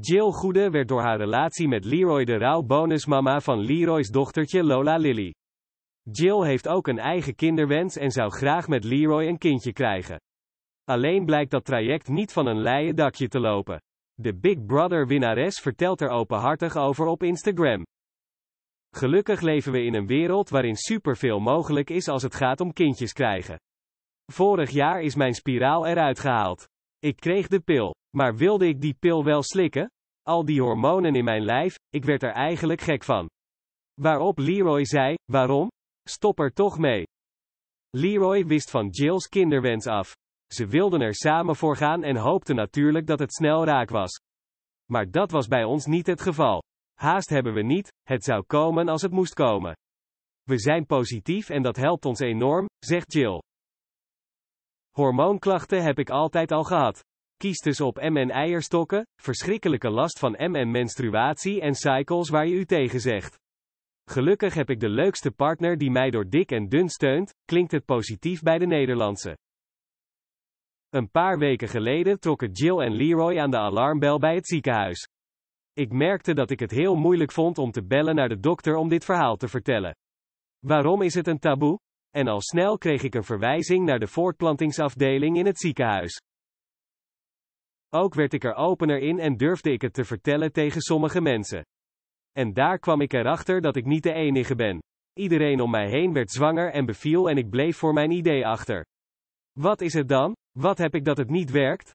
Jill Goede werd door haar relatie met Leroy de rouwbonusmama bonusmama van Leroy's dochtertje Lola Lily. Jill heeft ook een eigen kinderwens en zou graag met Leroy een kindje krijgen. Alleen blijkt dat traject niet van een leien dakje te lopen. De Big Brother winnares vertelt er openhartig over op Instagram. Gelukkig leven we in een wereld waarin superveel mogelijk is als het gaat om kindjes krijgen. Vorig jaar is mijn spiraal eruit gehaald. Ik kreeg de pil. Maar wilde ik die pil wel slikken? Al die hormonen in mijn lijf, ik werd er eigenlijk gek van. Waarop Leroy zei: Waarom? Stop er toch mee. Leroy wist van Jill's kinderwens af. Ze wilden er samen voor gaan en hoopten natuurlijk dat het snel raak was. Maar dat was bij ons niet het geval. Haast hebben we niet, het zou komen als het moest komen. We zijn positief en dat helpt ons enorm, zegt Jill. Hormoonklachten heb ik altijd al gehad. dus op M eierstokken, verschrikkelijke last van M menstruatie en cycles waar je u tegen zegt. Gelukkig heb ik de leukste partner die mij door dik en dun steunt, klinkt het positief bij de Nederlandse. Een paar weken geleden trokken Jill en Leroy aan de alarmbel bij het ziekenhuis. Ik merkte dat ik het heel moeilijk vond om te bellen naar de dokter om dit verhaal te vertellen. Waarom is het een taboe? en al snel kreeg ik een verwijzing naar de voortplantingsafdeling in het ziekenhuis. Ook werd ik er opener in en durfde ik het te vertellen tegen sommige mensen. En daar kwam ik erachter dat ik niet de enige ben. Iedereen om mij heen werd zwanger en beviel en ik bleef voor mijn idee achter. Wat is het dan? Wat heb ik dat het niet werkt?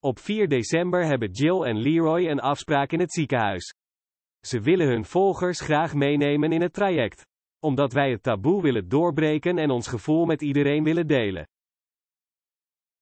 Op 4 december hebben Jill en Leroy een afspraak in het ziekenhuis. Ze willen hun volgers graag meenemen in het traject omdat wij het taboe willen doorbreken en ons gevoel met iedereen willen delen.